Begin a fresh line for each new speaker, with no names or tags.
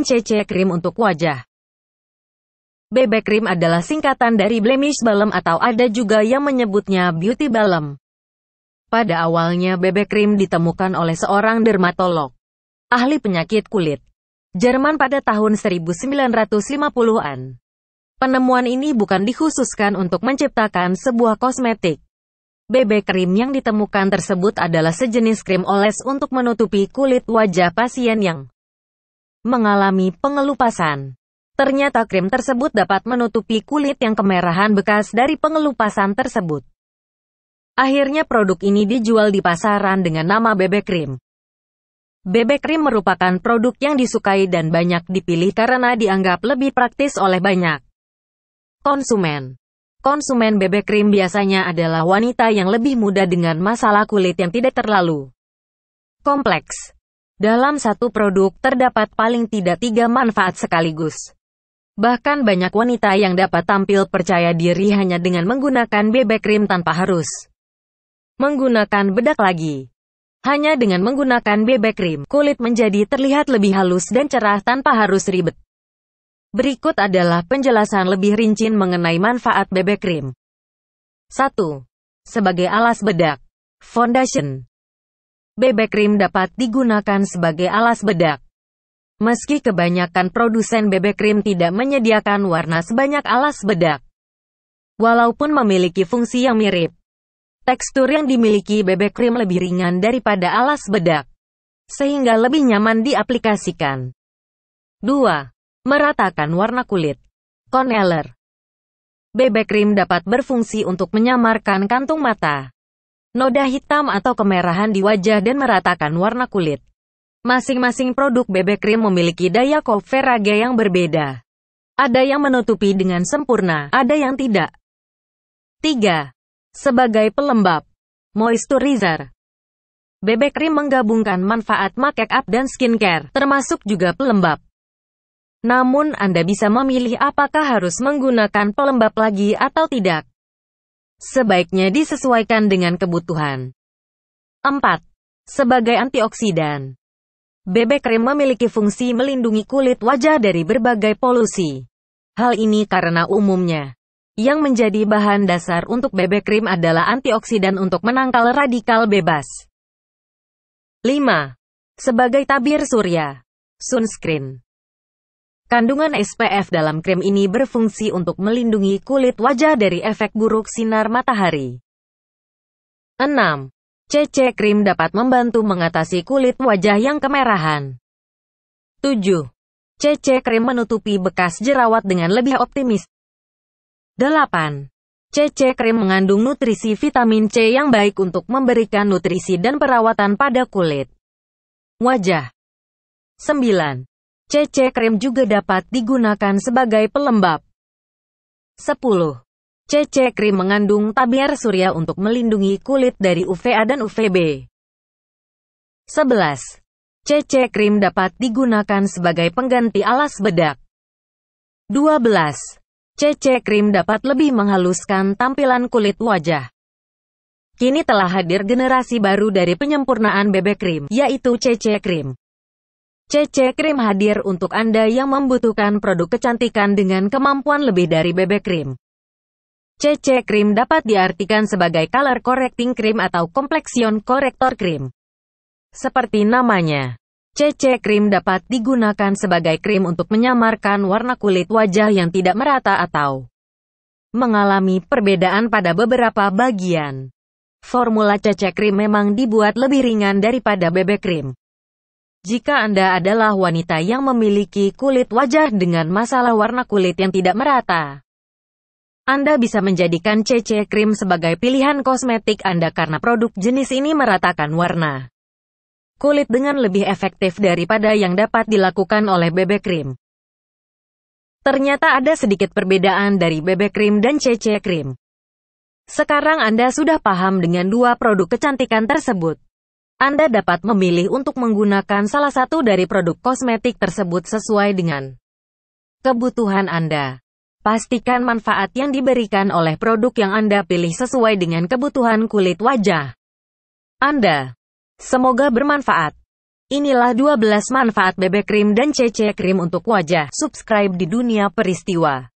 CC krim untuk wajah. BB krim adalah singkatan dari blemish balm atau ada juga yang menyebutnya beauty balm. Pada awalnya BB krim ditemukan oleh seorang dermatolog, ahli penyakit kulit, Jerman pada tahun 1950-an. Penemuan ini bukan dikhususkan untuk menciptakan sebuah kosmetik. BB krim yang ditemukan tersebut adalah sejenis krim oles untuk menutupi kulit wajah pasien yang mengalami pengelupasan. Ternyata krim tersebut dapat menutupi kulit yang kemerahan bekas dari pengelupasan tersebut. Akhirnya produk ini dijual di pasaran dengan nama bebek krim. Bebek krim merupakan produk yang disukai dan banyak dipilih karena dianggap lebih praktis oleh banyak konsumen. Konsumen bebek krim biasanya adalah wanita yang lebih muda dengan masalah kulit yang tidak terlalu kompleks. Dalam satu produk terdapat paling tidak tiga manfaat sekaligus. Bahkan banyak wanita yang dapat tampil percaya diri hanya dengan menggunakan BB cream tanpa harus menggunakan bedak lagi. Hanya dengan menggunakan BB cream, kulit menjadi terlihat lebih halus dan cerah tanpa harus ribet. Berikut adalah penjelasan lebih rinci mengenai manfaat BB cream. 1. Sebagai alas bedak. Foundation. Bebek krim dapat digunakan sebagai alas bedak. Meski kebanyakan produsen bebek krim tidak menyediakan warna sebanyak alas bedak, walaupun memiliki fungsi yang mirip, tekstur yang dimiliki bebek krim lebih ringan daripada alas bedak, sehingga lebih nyaman diaplikasikan. 2. Meratakan warna kulit. Koneller. Bebek krim dapat berfungsi untuk menyamarkan kantung mata, noda hitam atau kemerahan di wajah dan meratakan warna kulit. Masing-masing produk bebek krim memiliki daya coverage yang berbeda. Ada yang menutupi dengan sempurna, ada yang tidak. 3. Sebagai pelembab, moisturizer. Bebek krim menggabungkan manfaat make up dan skincare, termasuk juga pelembab. Namun Anda bisa memilih apakah harus menggunakan pelembab lagi atau tidak sebaiknya disesuaikan dengan kebutuhan. 4. Sebagai antioksidan. Bebek krim memiliki fungsi melindungi kulit wajah dari berbagai polusi. Hal ini karena umumnya, yang menjadi bahan dasar untuk bebek krim adalah antioksidan untuk menangkal radikal bebas. 5. Sebagai tabir surya. Sunscreen. Kandungan SPF dalam krim ini berfungsi untuk melindungi kulit wajah dari efek buruk sinar matahari. 6. CC krim dapat membantu mengatasi kulit wajah yang kemerahan. 7. CC krim menutupi bekas jerawat dengan lebih optimis. 8. CC krim mengandung nutrisi vitamin C yang baik untuk memberikan nutrisi dan perawatan pada kulit wajah. 9. CC krim juga dapat digunakan sebagai pelembab. 10. CC krim mengandung tabiar surya untuk melindungi kulit dari UVA dan UVB. 11. CC krim dapat digunakan sebagai pengganti alas bedak. 12. CC krim dapat lebih menghaluskan tampilan kulit wajah. Kini telah hadir generasi baru dari penyempurnaan bebek krim, yaitu CC krim. CC Cream hadir untuk Anda yang membutuhkan produk kecantikan dengan kemampuan lebih dari BB Cream. CC Cream dapat diartikan sebagai Color Correcting Cream atau Complexion Corrector Cream. Seperti namanya, CC Cream dapat digunakan sebagai krim untuk menyamarkan warna kulit wajah yang tidak merata atau mengalami perbedaan pada beberapa bagian. Formula CC Cream memang dibuat lebih ringan daripada BB Cream. Jika Anda adalah wanita yang memiliki kulit wajah dengan masalah warna kulit yang tidak merata, Anda bisa menjadikan CC Cream sebagai pilihan kosmetik Anda karena produk jenis ini meratakan warna kulit dengan lebih efektif daripada yang dapat dilakukan oleh BB Cream. Ternyata ada sedikit perbedaan dari BB Cream dan CC Cream. Sekarang Anda sudah paham dengan dua produk kecantikan tersebut. Anda dapat memilih untuk menggunakan salah satu dari produk kosmetik tersebut sesuai dengan kebutuhan Anda. Pastikan manfaat yang diberikan oleh produk yang Anda pilih sesuai dengan kebutuhan kulit wajah Anda. Semoga bermanfaat. Inilah 12 manfaat BB cream dan CC cream untuk wajah. Subscribe di dunia peristiwa.